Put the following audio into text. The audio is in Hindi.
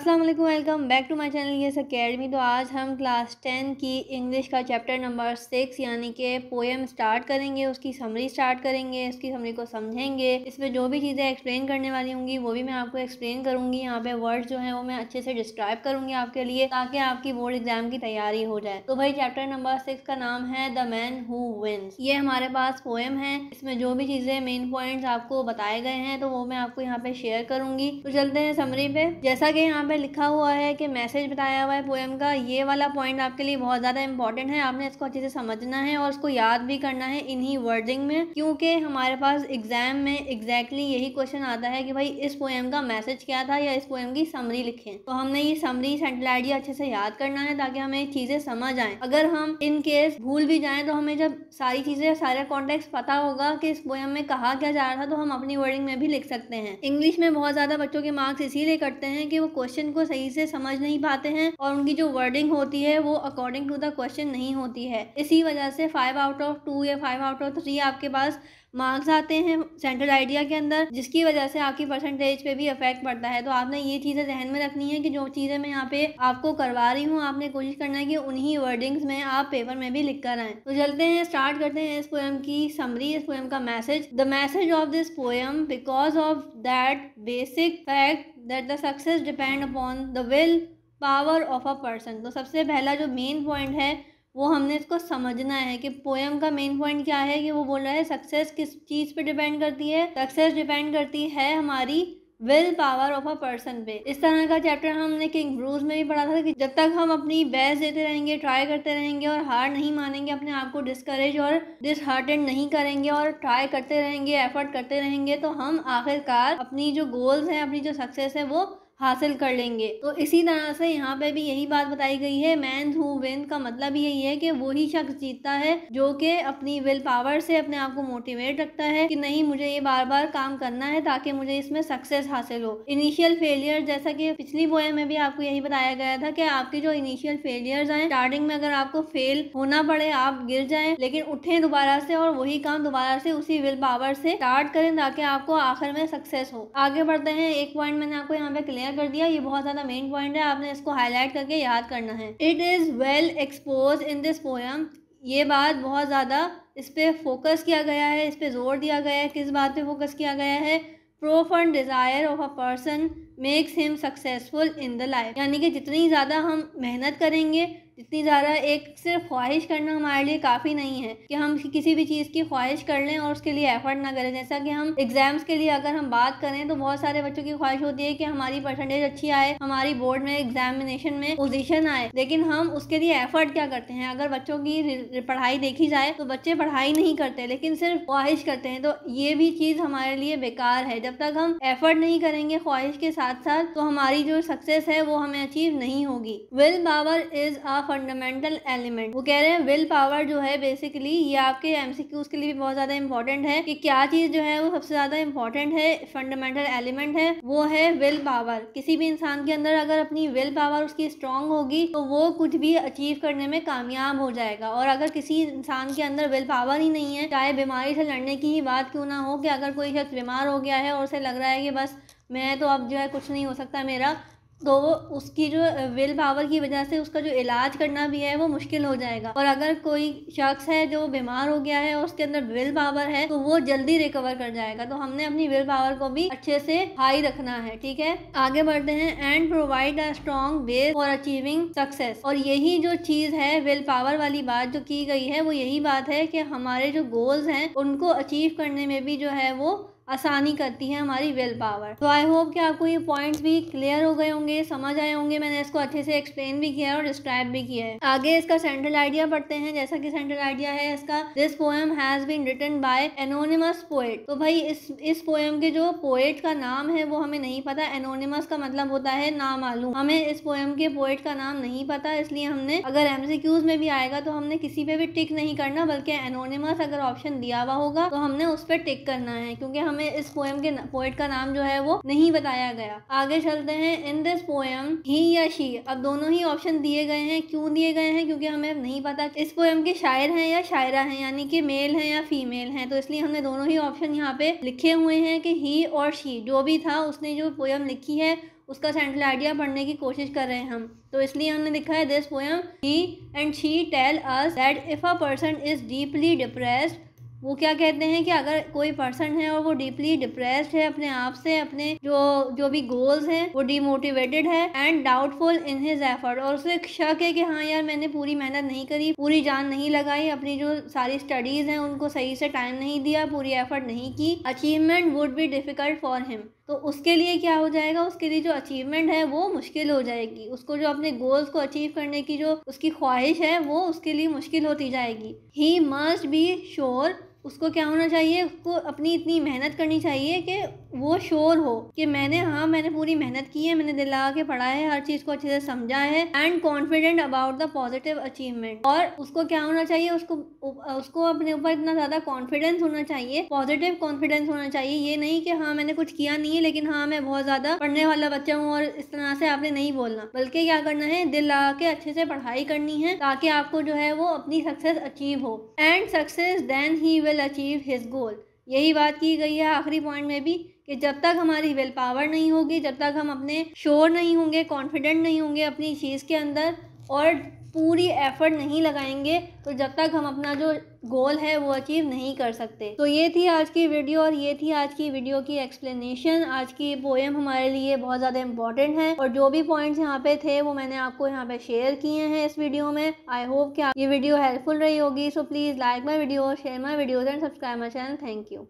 अस्सलाम वालेकुम welcome back to my channel ये अकेडमी तो आज हम क्लास टेन की इंग्लिश का चैप्टर नंबर सिक्स यानी कि पोएम स्टार्ट करेंगे उसकी समरी स्टार्ट करेंगे उसकी समरी को समझेंगे इसमें जो भी चीज़ें एक्सप्लेन करने वाली होंगी वो भी मैं आपको एक्सप्लेन करूंगी यहाँ पे वर्ड जो है वो मैं अच्छे से डिस्क्राइब करूंगी आपके लिए ताकि आपकी बोर्ड एग्जाम की तैयारी हो जाए तो भाई चैप्टर नंबर सिक्स का नाम है द मैन हु विन्स ये हमारे पास पोएम है इसमें जो भी चीज़ें मेन पॉइंट्स आपको बताए गए हैं तो वो मैं आपको यहाँ पे शेयर करूंगी तो चलते हैं समरी पे जैसा कि यहाँ पे लिखा हुआ है कि मैसेज बताया हुआ है पोएम का ये वाला पॉइंट आपके लिए बहुत ज़्यादा इंपॉर्टेंट है आपने इसको अच्छे से समझना है और उसको याद भी करना है इन्हीं वर्डिंग में क्योंकि हमारे पास एग्जाम में एग्जैक्टली exactly यही क्वेश्चन आता है कि भाई इस पोएम का मैसेज क्या था या इस पोएम की समरी लिखें तो हमने ये समरी सेंट्रल आइडिया अच्छे से याद करना है ताकि हमें चीज़ें समझ आएँ अगर हम इन केस भूल भी जाएँ तो हमें जब सारी चीज़ें सारा कॉन्टेक्स्ट पता होगा कि इस पोएम में कहा क्या जा रहा था तो हम अपनी वर्डिंग में भी लिख सकते हैं इंग्लिश में बहुत ज़्यादा बच्चों के मार्क्स इसीलिए कटते हैं कि वो क्वेश्चन को सही से समझ नहीं पाते हैं और उनकी जो वर्डिंग होती है वो अकॉर्डिंग टू द क्वेश्चन नहीं होती है इसी वजह से फाइव आउट ऑफ टू या फाइव आउट ऑफ थ्री आपके पास मार्क्स आते हैं सेंट्रल आइडिया के अंदर जिसकी वजह से आपकी परसेंटेज पे भी इफेक्ट पड़ता है तो आपने ये चीज़ें जहन में रखनी है कि जो चीज़ें मैं यहाँ पे आपको करवा रही हूँ आपने कोशिश करना है कि उन्हीं वर्डिंग्स में आप पेपर में भी लिख कर आएँ तो चलते हैं स्टार्ट करते हैं इस पोएम की समरी इस पोएम का message the message of this poem because of that basic fact that the success depend upon the will power of a person तो सबसे पहला जो मेन पॉइंट है वो हमने इसको समझना है कि पोएम का मेन पॉइंट क्या है कि वो बोल रहा है सक्सेस किस चीज़ पे डिपेंड करती है सक्सेस डिपेंड करती है हमारी will power of a person पे इस तरह का चैप्टर हमने किंग ब्रूज में भी पढ़ा था कि जब तक हम अपनी बेस्ट देते रहेंगे ट्राई करते रहेंगे और हार नहीं मानेंगे अपने आप को डिस्करेज और डिसहार्टेड नहीं करेंगे और ट्राई करते रहेंगे एफर्ट करते रहेंगे तो हम आखिरकार अपनी जो गोल्स हैं अपनी जो सक्सेस है वो हासिल कर लेंगे तो इसी तरह से यहाँ पे भी यही बात बताई गई है मैन हु विन का मतलब यही है कि वही शख्स जीतता है जो कि अपनी विल पावर से अपने आप को मोटिवेट रखता है कि नहीं मुझे ये बार बार काम करना है ताकि मुझे इसमें सक्सेस हासिल हो इनिशियल फेलियर जैसा कि पिछली बोए में भी आपको यही बताया गया था कि आपके जो इनिशियल फेलियर आए स्टार्टिंग में अगर आपको फेल होना पड़े आप गिर जाए लेकिन उठे दोबारा से और वही काम दोबारा से उसी विल पावर से स्टार्ट करें ताकि आपको आखिर में सक्सेस हो आगे बढ़ते हैं एक पॉइंट मैंने आपको यहाँ पे क्लियर क्लियर कर दिया ये बहुत ज़्यादा मेन पॉइंट है आपने इसको हाईलाइट करके याद करना है it is well expose in this poem ये बात बहुत ज़्यादा इस पर फोकस किया गया है इस पर जोर दिया गया है किस बात पे फोकस किया गया है profound desire of a person makes him successful in the life यानी कि जितनी ज़्यादा हम मेहनत करेंगे इतनी ज़्यादा एक सिर्फ ख्वाहिश करना हमारे लिए काफ़ी नहीं है कि हम किसी भी चीज़ की ख्वाहिश कर लें और उसके लिए एफर्ट ना करें जैसा कि हम एग्ज़ाम्स के लिए अगर हम बात करें तो बहुत सारे बच्चों की ख्वाहिश होती है कि हमारी परसेंटेज अच्छी आए हमारी बोर्ड में एग्जामिनेशन में पोजिशन आए लेकिन हम उसके लिए एफर्ट क्या करते हैं अगर बच्चों की पढ़ाई देखी जाए तो बच्चे पढ़ाई नहीं करते लेकिन सिर्फ ख्वाहिश करते हैं तो ये भी चीज़ हमारे लिए बेकार है जब तक हम एफर्ट नहीं करेंगे ख्वाहिश के साथ साथ तो हमारी जो सक्सेस है वो हमें अचीव नहीं होगी will power is a fundamental element वो कह रहे हैं विल पावर जो है बेसिकली ये आपके एमसीक्यूज के लिए भी बहुत ज्यादा इंपॉर्टेंट है कि क्या चीज जो है वो सबसे ज्यादा इंपॉर्टेंट है फंडामेंटल एलिमेंट है वो है विल पावर किसी भी इंसान के अंदर अगर अपनी विल पावर उसकी स्ट्रांग होगी तो वो कुछ भी अचीव करने में कामयाब हो जाएगा और अगर किसी इंसान के अंदर विल पावर ही नहीं है चाहे बीमारी से लड़ने की ही बात क्यों ना हो कि अगर कोई शख्स बीमार हो गया है और उसे लग रहा है कि बस मैं तो अब जो है कुछ नहीं हो सकता मेरा तो वो उसकी जो विल पावर की वजह से उसका जो इलाज करना भी है वो मुश्किल हो जाएगा और अगर कोई शख्स है जो बीमार हो गया है और उसके अंदर विल पावर है तो वो जल्दी रिकवर कर जाएगा तो हमने अपनी विल पावर को भी अच्छे से हाई रखना है ठीक है आगे बढ़ते हैं and provide a strong base for achieving success और यही जो चीज़ है विल पावर वाली बात जो की गई है वो यही बात है कि हमारे जो गोल्स हैं उनको अचीव करने में भी जो है वो आसानी करती है हमारी विल पावर तो आई होप कि आपको ये पॉइंट्स भी क्लियर हो गए होंगे समझ आए होंगे मैंने इसको अच्छे से एक्सप्लेन भी किया है और डिस्क्राइब भी किया है आगे इसका सेंट्रल आइडिया पढ़ते हैं जैसा कि सेंट्रल आइडिया है इसका this poem has been written by anonymous poet तो भाई इस इस पोएम के जो पोएट का नाम है वो हमें नहीं पता एनोनिमस का मतलब होता है आलू हमें इस पोएम के पोएट का नाम नहीं पता इसलिए हमने अगर एमसीक्यूज में भी आएगा तो हमने किसी पे भी टिक नहीं करना बल्कि एनोनिमस अगर ऑप्शन दिया हुआ होगा तो हमने उस पर टिक करना है क्योंकि हमें हमें इस पोएम के पोइट का नाम जो है वो नहीं बताया गया आगे चलते हैं इन दिस पोएम ही या शी अब दोनों ही ऑप्शन दिए गए हैं क्यों दिए गए हैं क्योंकि हमें नहीं पता इस पोएम के शायर हैं या शायरा हैं यानी कि मेल हैं या फीमेल हैं तो इसलिए हमने दोनों ही ऑप्शन यहाँ पे लिखे हुए हैं कि ही और शी जो भी था उसने जो पोएम लिखी है उसका सेंट्रल आइडिया पढ़ने की कोशिश कर रहे हैं हम तो इसलिए हमने लिखा है this poem he and she tell us that if a person is deeply depressed वो क्या कहते हैं कि अगर कोई पर्सन है और वो डीपली डिप्रेस्ड है अपने आप से अपने जो जो भी गोल्स हैं वो डिमोटिवेटेड है and doubtful in his effort और उसे शक है कि हाँ यार मैंने पूरी मेहनत नहीं करी पूरी जान नहीं लगाई अपनी जो सारी स्टडीज हैं उनको सही से टाइम नहीं दिया पूरी एफर्ट नहीं की achievement would be difficult for him तो उसके लिए क्या हो जाएगा उसके लिए जो अचीवमेंट है वो मुश्किल हो जाएगी उसको जो अपने गोल्स को अचीव करने की जो उसकी ख्वाहिश है वो उसके लिए मुश्किल होती जाएगी ही मस्ट बी श्योर उसको क्या होना चाहिए उसको अपनी इतनी मेहनत करनी चाहिए कि वो श्योर हो कि मैंने हाँ मैंने पूरी मेहनत की है मैंने दिल लगा के पढ़ा है हर चीज़ को अच्छे से समझा है and confident about the positive achievement और उसको क्या होना चाहिए उसको उसको अपने ऊपर इतना ज़्यादा कॉन्फिडेंस होना चाहिए पॉजिटिव कॉन्फिडेंस होना चाहिए ये नहीं कि हाँ मैंने कुछ किया नहीं है लेकिन हाँ मैं बहुत ज़्यादा पढ़ने वाला बच्चा हूँ और इस तरह से आपने नहीं बोलना बल्कि क्या करना है दिल लगा के अच्छे से पढ़ाई करनी है ताकि आपको जो है वो अपनी सक्सेस अचीव हो and success then he will achieve his goal यही बात की गई है आखिरी पॉइंट में भी कि जब तक हमारी विल पावर नहीं होगी जब तक हम अपने श्योर नहीं होंगे कॉन्फिडेंट नहीं होंगे अपनी चीज़ के अंदर और पूरी एफर्ट नहीं लगाएंगे तो जब तक हम अपना जो गोल है वो अचीव नहीं कर सकते तो ये थी आज की वीडियो और ये थी आज की वीडियो की एक्सप्लेनेशन आज की पोएम हमारे लिए बहुत ज़्यादा इंपॉर्टेंट है और जो भी पॉइंट्स यहाँ पे थे वो मैंने आपको यहाँ पे शेयर किए हैं इस वीडियो में आई होप कि ये वीडियो हेल्पफुल रही होगी so please like my video share my videos and subscribe my channel thank you